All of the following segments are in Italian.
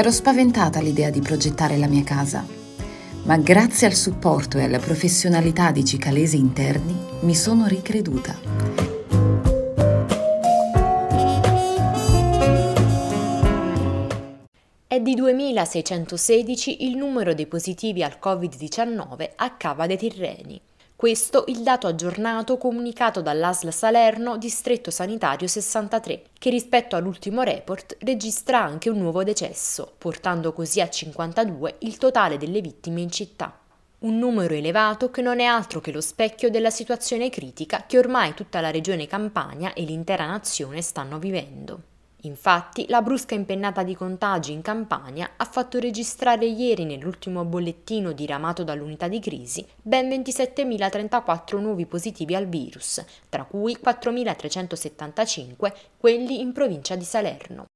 Ero spaventata all'idea di progettare la mia casa, ma grazie al supporto e alla professionalità di cicalesi interni mi sono ricreduta. È di 2616 il numero dei positivi al Covid-19 a Cava dei Tirreni. Questo il dato aggiornato comunicato dall'ASL Salerno Distretto Sanitario 63, che rispetto all'ultimo report registra anche un nuovo decesso, portando così a 52 il totale delle vittime in città. Un numero elevato che non è altro che lo specchio della situazione critica che ormai tutta la regione Campania e l'intera nazione stanno vivendo. Infatti, la brusca impennata di contagi in Campania ha fatto registrare ieri nell'ultimo bollettino diramato dall'unità di crisi ben 27.034 nuovi positivi al virus, tra cui 4.375 quelli in provincia di Salerno.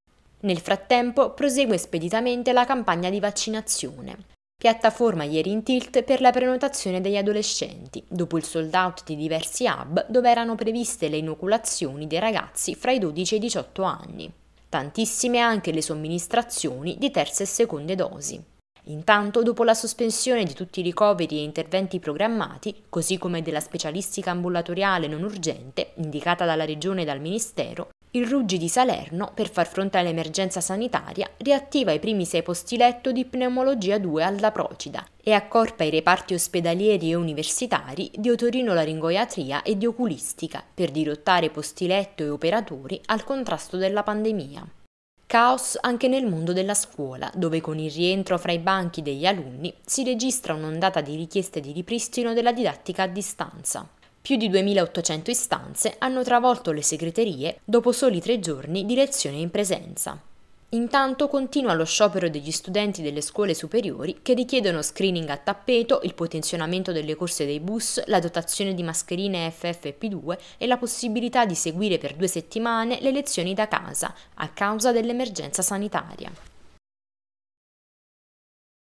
Nel frattempo prosegue speditamente la campagna di vaccinazione piattaforma ieri in tilt per la prenotazione degli adolescenti, dopo il sold out di diversi hub dove erano previste le inoculazioni dei ragazzi fra i 12 e i 18 anni. Tantissime anche le somministrazioni di terze e seconde dosi. Intanto, dopo la sospensione di tutti i ricoveri e interventi programmati, così come della specialistica ambulatoriale non urgente, indicata dalla Regione e dal Ministero, il Ruggi di Salerno, per far fronte all'emergenza sanitaria, riattiva i primi sei posti letto di pneumologia 2 alla Procida e accorpa i reparti ospedalieri e universitari di otorino-laringoiatria e di oculistica per dirottare posti letto e operatori al contrasto della pandemia. Caos anche nel mondo della scuola, dove con il rientro fra i banchi degli alunni si registra un'ondata di richieste di ripristino della didattica a distanza. Più di 2800 istanze hanno travolto le segreterie dopo soli tre giorni di lezione in presenza. Intanto continua lo sciopero degli studenti delle scuole superiori che richiedono screening a tappeto, il potenziamento delle corse dei bus, la dotazione di mascherine FFP2 e la possibilità di seguire per due settimane le lezioni da casa a causa dell'emergenza sanitaria.